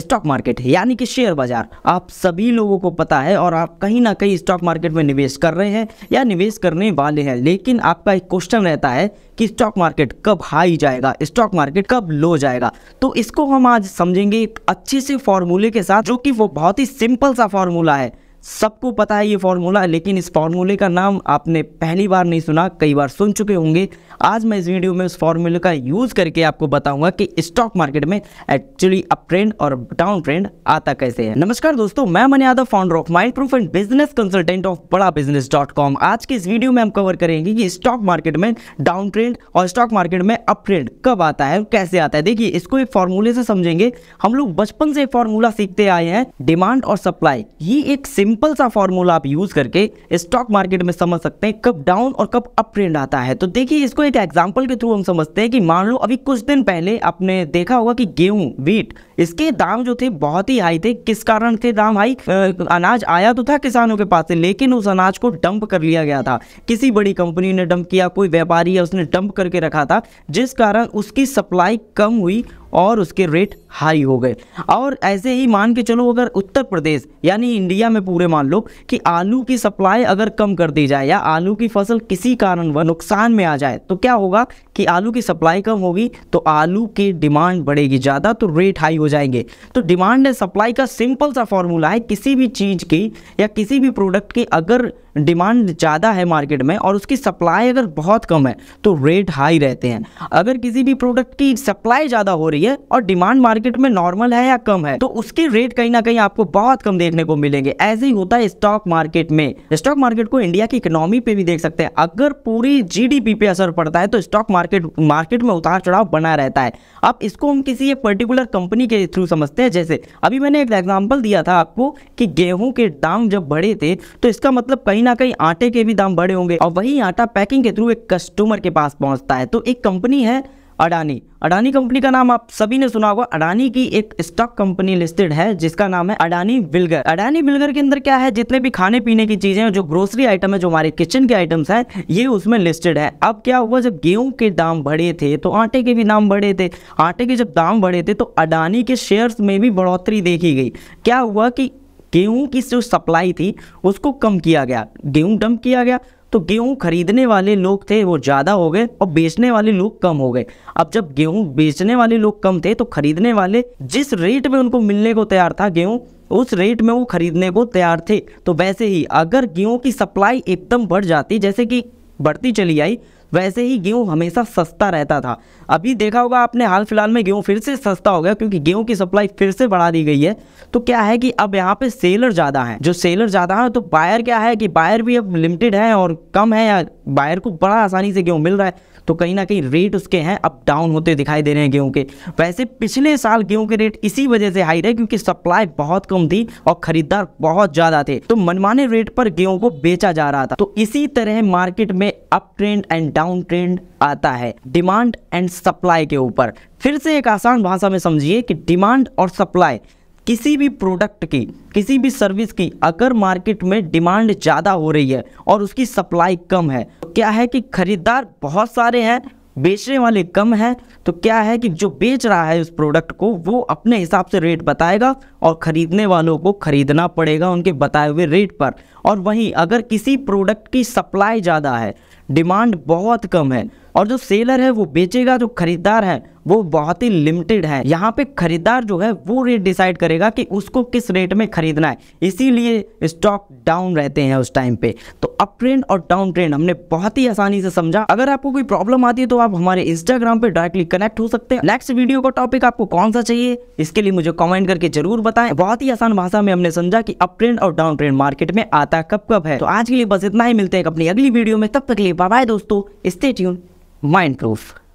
stock market है यानी कि शेयर बाजार आप सभी लोगों को पता है और आप कहीं ना कहीं स्टॉक मार्केट में निवेश कर रहे हैं या निवेश करने वाले हैं लेकिन आपका एक क्वेश्चन रहता है कि स्टॉक मार्केट कब हाई जाएगा स्टॉक मार्केट कब लो जाएगा तो इसको हम आज समझेंगे अच्छे से फॉर्मूले के साथ जो कि वो बहुत ही सिंपल सा फॉर्मूला है सबको पता है ये फार्मूला लेकिन इस फार्मूले का नाम आपने पहली बार नहीं सुना कई बार सुन चुके होंगे आज मैं इस वीडियो में उस फार्मूले का यूज़ करके आपको बताऊंगा कि स्टॉक मार्केट में एक्चुअली अप ट्रेंड और डाउन ट्रेंड आता कैसे है नमस्कार दोस्तों मैं Man Yadav founder of mind proof and business consultant of Bada business dot com आज के इस वीडियो में हम कवर करेंगे कि स्टॉक मार्केट में डाउन ट्रेंड और स्टॉक मार्केट में अप ट्रेंड कब आता है कैसे आता है देखिए इसको एक फार्मूले से समझेंगे हम लोग बचपन से फार्मूला सीखते आए हैं डिमांड और सप्लाई ये एक सिंपल सा फॉर्मूला आप यूज़ करके स्टॉक मार्केट में समझ सकते हैं कब डाउन और कब अप ट्रेंड आता है तो देखिए इसको एक एग्जाम्पल के थ्रू हम समझते हैं कि मान लो अभी कुछ दिन पहले आपने देखा होगा कि गेहूं वीट इसके दाम जो थे बहुत ही हाई थे किस कारण थे दाम हाई अनाज आया तो था किसानों के पास से लेकिन उस अनाज को डंप कर लिया गया था किसी बड़ी कंपनी ने डंप किया कोई व्यापारी है उसने डंप करके रखा था जिस कारण उसकी सप्लाई कम हुई और उसके रेट हाई हो गए और ऐसे ही मान के चलो अगर उत्तर प्रदेश यानी इंडिया में पूरे मान लो कि आलू की सप्लाई अगर कम कर दी जाए या आलू की फसल किसी कारण व नुकसान में आ जाए तो क्या होगा कि आलू की सप्लाई कम होगी तो आलू की डिमांड बढ़ेगी ज़्यादा तो रेट हाई हो जाएंगे तो डिमांड एंड सप्लाई का सिंपल सा फॉर्मूला है किसी भी चीज़ की या किसी भी प्रोडक्ट की अगर डिमांड ज़्यादा है मार्केट में और उसकी सप्लाई अगर बहुत कम है तो रेट हाई रहते हैं अगर किसी भी प्रोडक्ट की सप्लाई ज़्यादा हो रही है और डिमांड मार्केट में नॉर्मल है या कम है तो उसके रेट कहीं ना कहीं आपको बहुत कम देखने को मिलेंगे ऐसे ही होता है स्टॉक मार्केट में स्टॉक मार्केट को इंडिया की इकोनॉमी पर भी देख सकते हैं अगर पूरी जी पे असर पड़ता है तो स्टॉक मार्केट मार्केट में उतार चढ़ाव बना रहता है अब इसको हम किसी एक पर्टिकुलर कंपनी के थ्रू समझते हैं जैसे अभी मैंने एक एग्जाम्पल दिया था आपको कि गेहूँ के दाम जब बढ़े थे तो इसका मतलब कहीं ना कहीं आटे के भी दाम बढ़े होंगे और वही आटा पैकिंग के थ्रू एक कस्टमर के पास पहुंचता है तो एक कंपनी है अडानी अडानी कंपनी का नाम आप सभी ने सुना होगा अडानी की एक स्टॉक कंपनी लिस्टेड है जिसका नाम है अडानी बिल्गर अडानी बिल्गर के अंदर क्या है जितने भी खाने पीने की चीजें हैं जो ग्रोसरी आइटम है जो हमारे किचन के आइटम्स हैं ये उसमें लिस्टेड है अब क्या हुआ जब गेहूं के दाम बढ़े थे तो आटे के भी दाम बढ़े थे आटे के जब दाम बढ़े थे तो अडानी के शेयर्स में भी बढ़ोतरी देखी गई क्या हुआ कि गेहूँ की जो सप्लाई थी उसको कम किया गया गेहूँ डंप किया गया तो गेहूँ खरीदने वाले लोग थे वो ज़्यादा हो गए और बेचने वाले लोग कम हो गए अब जब गेहूँ बेचने वाले लोग कम थे तो खरीदने वाले जिस रेट में उनको मिलने को तैयार था गेहूँ उस रेट में वो खरीदने को तैयार थे तो वैसे ही अगर गेहूँ की सप्लाई एकदम बढ़ जाती जैसे कि बढ़ती चली आई वैसे ही गेहूँ हमेशा सस्ता रहता था अभी देखा होगा आपने हाल फिलहाल में गेहूँ फिर से सस्ता हो गया क्योंकि गेहूँ की सप्लाई फिर से बढ़ा दी गई है तो क्या है कि अब यहाँ पे सेलर ज़्यादा हैं जो सेलर ज़्यादा हैं तो बायर क्या है कि बायर भी अब लिमिटेड है और कम है या बायर को बड़ा आसानी से गेहूँ मिल रहा है तो कहीं ना कहीं रेट उसके हैं अप डाउन होते दिखाई दे रहे हैं गेहूँ के वैसे पिछले साल गेहूँ के रेट इसी वजह से हाई रहे क्योंकि सप्लाई बहुत कम थी और खरीदार बहुत ज़्यादा थे तो मनमाने रेट पर गेहूँ को बेचा जा रहा था तो इसी तरह मार्केट में up trend and down trend आता है डिमांड एंड सप्लाई के ऊपर फिर से एक आसान भाषा में समझिए कि डिमांड और सप्लाई किसी भी प्रोडक्ट की किसी भी सर्विस की अगर मार्केट में डिमांड ज़्यादा हो रही है और उसकी सप्लाई कम है तो क्या है कि खरीदार बहुत सारे हैं बेचने वाले कम हैं तो क्या है कि जो बेच रहा है उस प्रोडक्ट को वो अपने हिसाब से रेट बताएगा और ख़रीदने वालों को ख़रीदना पड़ेगा उनके बताए हुए रेट पर और वहीं अगर किसी प्रोडक्ट की सप्लाई ज़्यादा है डिमांड बहुत कम है और जो सेलर है वो बेचेगा जो खरीदार है वो बहुत ही लिमिटेड है यहाँ पे खरीदार जो है वो रेट डिसाइड करेगा कि उसको किस रेट में खरीदना है इसीलिए स्टॉक डाउन रहते हैं उस टाइम पे तो अप ट्रेंड और डाउन ट्रेंड हमने बहुत ही आसानी से समझा अगर आपको कोई प्रॉब्लम आती है तो आप हमारे इंस्टाग्राम पे डायरेक्टली कनेक्ट हो सकते हैं नेक्स्ट वीडियो का टॉपिक आपको कौन सा चाहिए इसके लिए मुझे कॉमेंट करके जरूर बताए बहुत ही आसान भाषा में हमने समझा की अप ट्रेंड और डाउन ट्रेंड मार्केट में आता कब कब है तो आज के लिए बस इतना ही मिलते हैं अपनी अगली वीडियो में तब तक लिए बाय बाय दोस्तों स्टे ट्यून माइंड प्रूफ